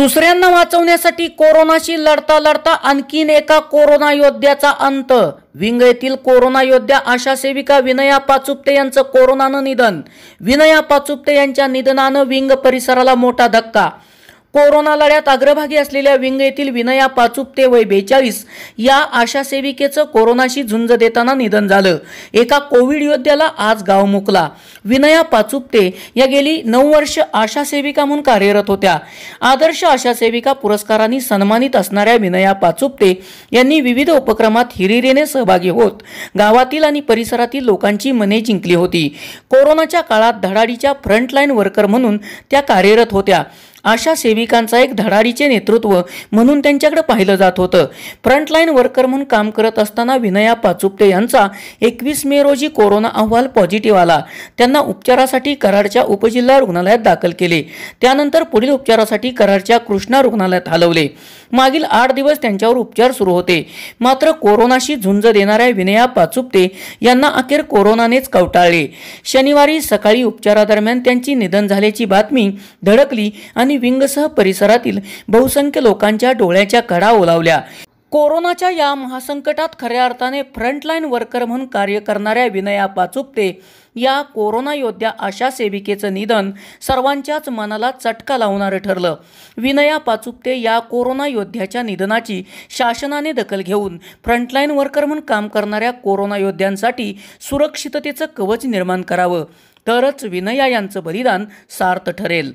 दुसऱ्यांना वाचवण्यासाठी कोरोनाशी लढता लढता आणखीन एका कोरोना योद्ध्याचा अंत विंग येथील कोरोना योद्ध्या आशा सेविका विनया पाचुपते यांचं कोरोनानं निधन विनया पाचुपते यांच्या निधनानं विंग परिसराला मोठा धक्का कोरोना लढ्यात अग्रभागी असलेल्या विंग येथील विनया पाचुपते वय बेचाळीस या आशा सेविकेचं कोरोनाशी झुंज देताना निधन झालं एका कोविड योद्ध्याला आज गाव मुकला विनया पाचुपते या गेली नऊ वर्ष आशा सेविका म्हणून कार्यरत होत्या आदर्श आशा सेविका पुरस्कारांनी सन्मानित असणाऱ्या विनया पाचुपते यांनी विविध उपक्रमात हिरिरेने सहभागी होत गावातील आणि परिसरातील लोकांची मने जिंकली होती कोरोनाच्या काळात धडाडीच्या फ्रंटलाईन वर्कर म्हणून त्या कार्यरत होत्या अशा सेविकांचा एक धडाडीचे नेतृत्व म्हणून त्यांच्याकडे पाहिलं जात होतं फ्रंटलाईन वर्कर म्हणून काम करत असताना विनया पाचुपटे यांचा एकवीस मे रोजी कोरोना अहवाल पॉझिटिव्ह आला त्यांना उपचारासाठी कराडच्या उपजिल्हा रुग्णालयात दाखल केले त्यानंतर पुढील उपचारासाठी कराडच्या कृष्णा रुग्णालयात हलवले मागील आठ दिवस त्यांच्यावर उपचार सुरू होते मात्र कोरोनाशी झुंज देणाऱ्या विनया पाचुपते यांना अखेर कोरोनानेच कवटाळले शनिवारी सकाळी उपचारादरम्यान त्यांची निधन झाल्याची बातमी धडकली आणि आणि विंगसह परिसरातील बहुसंख्य लोकांच्या डोळ्याच्या कडा ओलावल्या कोरोनाच्या या महासंकटात खऱ्या अर्थाने फ्रंटलाईन वर्कर म्हणून कार्य करणाऱ्या विनया पाचुपते या कोरोना योद्ध्या आशा सेविकेचं निधन सर्वांच्याच मनाला चटका लावणारं ठरलं विनया पाचुपते या कोरोना योद्ध्याच्या निधनाची शासनाने दखल घेऊन फ्रंटलाईन वर्कर म्हणून काम करणाऱ्या कोरोना योद्ध्यांसाठी सुरक्षिततेचं कवच निर्माण करावं तरच विनया यांचं बलिदान सार्थ ठरेल